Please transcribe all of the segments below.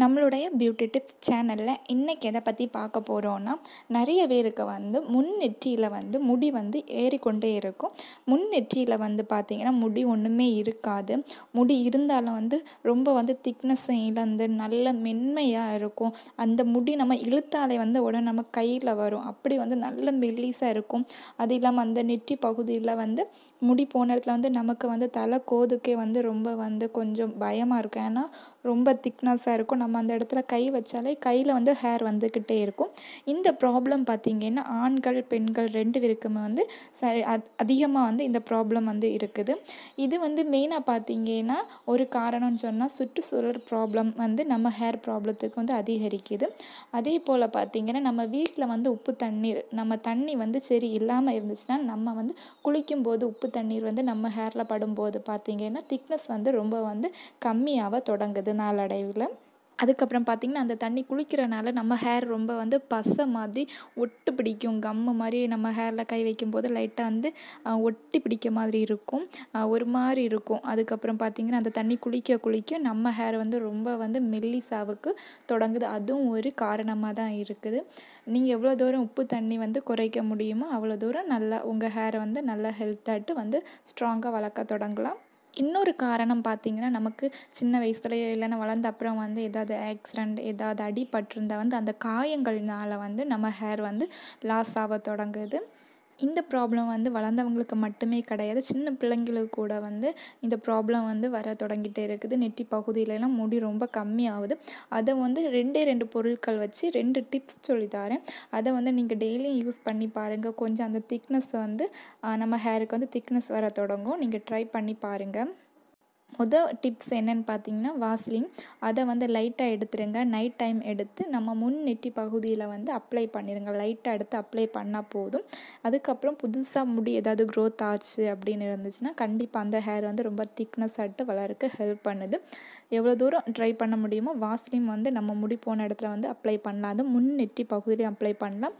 நம்மளுடைய beauty tips சேனலில் இன்றைக்கி எதை பற்றி பார்க்க போகிறோன்னா நிறைய பேருக்கு வந்து முன் நெற்றியில் வந்து முடி வந்து ஏறிக்கொண்டே இருக்கும் முன் நெற்றியில் வந்து பார்த்திங்கன்னா முடி ஒன்றுமே இருக்காது முடி இருந்தாலும் வந்து ரொம்ப வந்து திக்னஸும் இழந்து நல்ல மென்மையாக இருக்கும் அந்த முடி நம்ம இழுத்தாலே வந்து உடனே நம்ம கையில் வரும் அப்படி வந்து நல்ல மெல்லீஸாக இருக்கும் அது இல்லாமல் அந்த நெற்றி பகுதியில் வந்து முடி போன இடத்துல வந்து நமக்கு வந்து தலை கோதுக்கே வந்து ரொம்ப வந்து கொஞ்சம் பயமாக இருக்கும் ஏன்னா ரொம்ப திக்னஸாக இருக்கும் நம்ம அந்த இடத்துல கை வச்சாலே கையில் வந்து ஹேர் வந்துக்கிட்டே இருக்கும் இந்த ப்ராப்ளம் பார்த்திங்கன்னா ஆண்கள் பெண்கள் ரெண்டு பேருக்குமே வந்து சரி அதிகமாக வந்து இந்த ப்ராப்ளம் வந்து இருக்குது இது வந்து மெயினாக பார்த்திங்கன்னா ஒரு காரணம்னு சொன்னால் சுற்றுச்சூழல் ப்ராப்ளம் வந்து நம்ம ஹேர் ப்ராப்ளத்துக்கு வந்து அதிகரிக்குது அதே போல் பார்த்திங்கன்னா நம்ம வீட்டில் வந்து உப்பு தண்ணீர் நம்ம தண்ணி வந்து சரி இல்லாமல் இருந்துச்சுன்னா நம்ம வந்து குளிக்கும்போது உப்பு தண்ணீர் வந்து நம்ம ஹேரில் படும்போது பார்த்திங்கன்னா திக்னஸ் வந்து ரொம்ப வந்து கம்மியாக தொடங்குது நாளடைவில் அதுக்கப்புறம் பார்த்திங்கன்னா அந்த தண்ணி குளிக்கிறனால நம்ம ஹேர் ரொம்ப வந்து பசை மாதிரி ஒட்டு பிடிக்கும் கம்மு மாதிரி நம்ம ஹேரில் கை வைக்கும்போது லைட்டாக வந்து ஒட்டி பிடிக்க மாதிரி இருக்கும் ஒரு மாதிரி இருக்கும் அதுக்கப்புறம் பார்த்திங்கன்னா அந்த தண்ணி குளிக்க குளிக்க நம்ம ஹேர் வந்து ரொம்ப வந்து மெல்லிசாவுக்கு தொடங்குது அதுவும் ஒரு காரணமாக தான் இருக்குது நீங்கள் எவ்வளோ தூரம் உப்பு தண்ணி வந்து குறைக்க முடியுமோ அவ்வளோ தூரம் நல்லா உங்கள் ஹேரை வந்து நல்லா ஹெல்த்தாகிட்டு வந்து ஸ்ட்ராங்காக வளர்க்க தொடங்கலாம் இன்னொரு காரணம் பார்த்திங்கன்னா நமக்கு சின்ன வயசுலேயோ இல்லைன்னா வளர்ந்த அப்புறம் வந்து எதாவது ஆக்சிடெண்ட் எதாவது அடிபட்டிருந்தால் வந்து அந்த காயங்கள்னால வந்து நம்ம ஹேர் வந்து லாஸ் ஆக தொடங்குது இந்த ப்ராப்ளம் வந்து வளர்ந்தவங்களுக்கு மட்டுமே கிடையாது சின்ன பிள்ளைங்களுக்கு கூட வந்து இந்த ப்ராப்ளம் வந்து வர தொடங்கிட்டே இருக்குது நெட்டி பகுதியிலலாம் முடி ரொம்ப கம்மியாகுது அதை வந்து ரெண்டே ரெண்டு பொருட்கள் வச்சு ரெண்டு டிப்ஸ் சொல்லித்தாரேன் அதை வந்து நீங்கள் டெய்லியும் யூஸ் பண்ணி பாருங்கள் கொஞ்சம் அந்த திக்னஸ் வந்து நம்ம ஹேருக்கு வந்து திக்னஸ் வர தொடங்கும் நீங்கள் ட்ரை பண்ணி பாருங்கள் முத டிப்ஸ் என்னென்னு பார்த்தீங்கன்னா வாஸ்லின் அதை வந்து லைட்டாக எடுத்துருங்க நைட் டைம் எடுத்து நம்ம முன் நெட்டி பகுதியில் வந்து அப்ளை பண்ணிடுங்க லைட்டாக எடுத்து அப்ளை பண்ணால் போதும் அதுக்கப்புறம் புதுசாக முடி ஏதாவது க்ரோத் ஆச்சு அப்படின்னு இருந்துச்சுன்னா கண்டிப்பாக அந்த ஹேர் வந்து ரொம்ப திக்னஸ் ஆகிட்டு வளருக்கு ஹெல்ப் பண்ணுது எவ்வளோ தூரம் ட்ரை பண்ண முடியுமோ வாஸ்லின் வந்து நம்ம முடி போன இடத்துல வந்து அப்ளை பண்ணலாம் அது முன் நெட்டி பகுதியில் அப்ளை பண்ணலாம்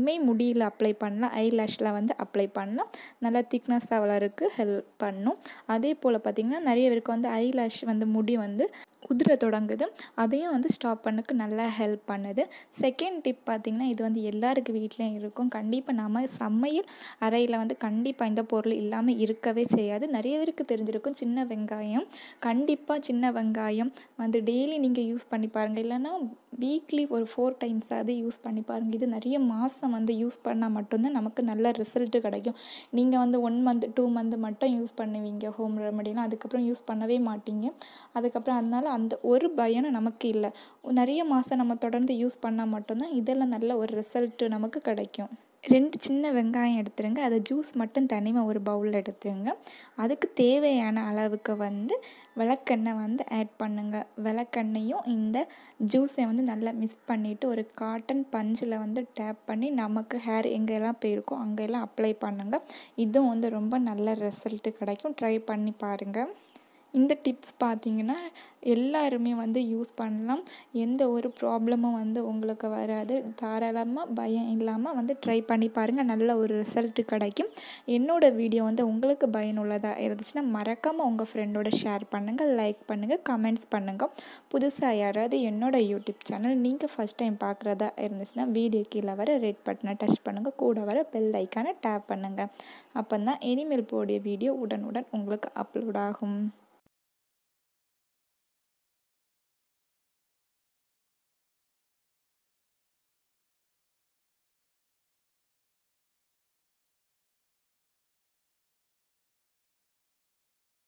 இமை முடியில் அப்ளை பண்ணலாம் ஐ லேஷில் வந்து அப்ளை பண்ணலாம் நல்லா திக்னஸாக வளருக்கு ஹெல்ப் பண்ணும் அதே போல் பார்த்திங்கன்னா நிறைய பேருக்கு அவருக்கு வந்து ஐ வந்து முடி வந்து உதிர தொடங்குது அதையும் வந்து ஸ்டாப் பண்ணக்கு நல்லா ஹெல்ப் பண்ணுது செகண்ட் டிப் பார்த்திங்கன்னா இது வந்து எல்லாருக்கு வீட்லேயும் இருக்கும் கண்டிப்பாக நம்ம சமையல் அறையில் வந்து கண்டிப்பாக இந்த பொருள் இல்லாமல் இருக்கவே செய்யாது நிறைய பேருக்கு தெரிஞ்சிருக்கும் சின்ன வெங்காயம் கண்டிப்பாக சின்ன வெங்காயம் வந்து டெய்லி நீங்கள் யூஸ் பண்ணி பாருங்கள் இல்லைன்னா வீக்லி ஒரு ஃபோர் டைம்ஸ் அது யூஸ் பண்ணி பாருங்கள் இது நிறைய மாதம் வந்து யூஸ் பண்ணால் மட்டும்தான் நமக்கு நல்ல ரிசல்ட்டு கிடைக்கும் நீங்கள் வந்து ஒன் மந்த் டூ மந்த் மட்டும் யூஸ் பண்ணுவீங்க ஹோம் ரெமடினா அதுக்கப்புறம் யூஸ் பண்ணவே மாட்டீங்க அதுக்கப்புறம் அதனால் அந்த ஒரு பயனும் நமக்கு இல்லை நிறைய மாதம் நம்ம தொடர்ந்து யூஸ் பண்ணால் மட்டும்தான் இதெல்லாம் நல்ல ஒரு ரிசல்ட்டு நமக்கு கிடைக்கும் ரெண்டு சின்ன வெங்காயம் எடுத்துருங்க அதை ஜூஸ் மட்டும் தனிமை ஒரு பவுலில் எடுத்துருங்க அதுக்கு தேவையான அளவுக்கு வந்து விளக்கெண்ணெய் வந்து ஆட் பண்ணுங்கள் விளக்கெண்ணையும் இந்த ஜூஸை வந்து நல்லா மிக்ஸ் பண்ணிவிட்டு ஒரு காட்டன் பஞ்சில் வந்து டேப் பண்ணி நமக்கு ஹேர் எங்கெல்லாம் போயிருக்கோ அங்கெல்லாம் அப்ளை பண்ணுங்கள் இதுவும் வந்து ரொம்ப நல்ல ரிசல்ட்டு கிடைக்கும் ட்ரை பண்ணி பாருங்கள் இந்த டிப்ஸ் பார்த்திங்கன்னா எல்லாருமே வந்து யூஸ் பண்ணலாம் எந்த ஒரு ப்ராப்ளமும் வந்து உங்களுக்கு வராது தாராளமாக பயம் இல்லாமல் வந்து ட்ரை பண்ணி பாருங்கள் நல்ல ஒரு ரிசல்ட்டு கிடைக்கும் என்னோடய வீடியோ வந்து உங்களுக்கு பயனுள்ளதாக இருந்துச்சுன்னா மறக்காமல் உங்கள் ஃப்ரெண்டோட ஷேர் பண்ணுங்கள் லைக் பண்ணுங்கள் கமெண்ட்ஸ் பண்ணுங்கள் புதுசாக யாராவது என்னோடய யூடியூப் சேனல் நீங்கள் ஃபஸ்ட் டைம் பார்க்குறதா இருந்துச்சுன்னா வீடியோ கீழே வர ரெட் பட்டனை டச் பண்ணுங்கள் கூட வர பெல் ஐக்கானை டேப் பண்ணுங்கள் அப்போ தான் இனிமேல் போடிய வீடியோ உடனுடன் உங்களுக்கு அப்லோட் ஆகும்